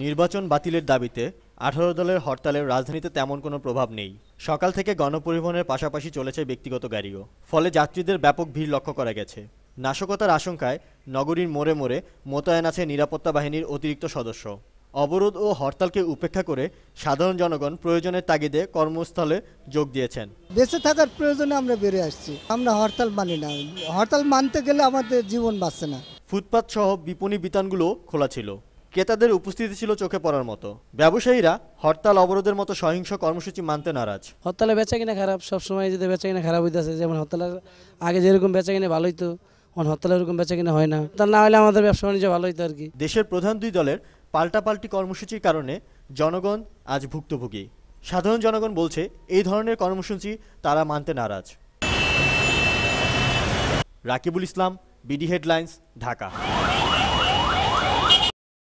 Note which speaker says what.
Speaker 1: নির্বাচন বাতিলের দাবিতে আঠারো দলের হরতালের রাজধানীতে তেমন কোনো প্রভাব নেই সকাল থেকে গণপরিবহনের পাশাপাশি চলেছে ব্যক্তিগত গাড়িও ফলে যাত্রীদের ব্যাপক ভিড় লক্ষ্য করা গেছে নাশকতার আশঙ্কায় নগরীর মোড়ে মোড়ে মোতায়েন আছে নিরাপত্তা বাহিনীর অতিরিক্ত সদস্য অবরোধ ও হরতালকে উপেক্ষা করে সাধারণ জনগণ প্রয়োজনের তাগিদে কর্মস্থলে যোগ দিয়েছেন
Speaker 2: বেঁচে থাকার প্রয়োজনে আমরা বেড়ে আসছি আমরা হরতাল মানি না হরতাল মানতে গেলে আমাদের জীবন বাঁচছে না ফুটপাত সহ বিপণী বিতানগুলো
Speaker 1: খোলা ছিল ক্রেতাদের উপস্থিতি ছিল চোখে পড়ার মতো ব্যবসায়ীরা হরতাল অবরোধের মতো
Speaker 3: সহিংস কর্মসূচি মানতে নারাজ হরতালে বেচা কিনা খারাপ সবসময় যদি বেচা কিনা খারাপ হইতেছে যেমন হরতালের আগে যেরকম বেচা কিনা ভালোই তো এখন হরতালে ওরকম বেচা কিনা হয় না তা না হলে আমাদের ব্যবসা বাণিজ্য ভালো হইতো
Speaker 1: আর কি দেশের প্রধান দুই দলের পাল্টাপাল্টি কর্মসূচির কারণে জনগণ আজ ভুক্তভোগী সাধারণ জনগণ বলছে এই ধরনের কর্মসূচি তারা মানতে নারাজ রাকিবুল ইসলাম বিডি হেডলাইন্স ঢাকা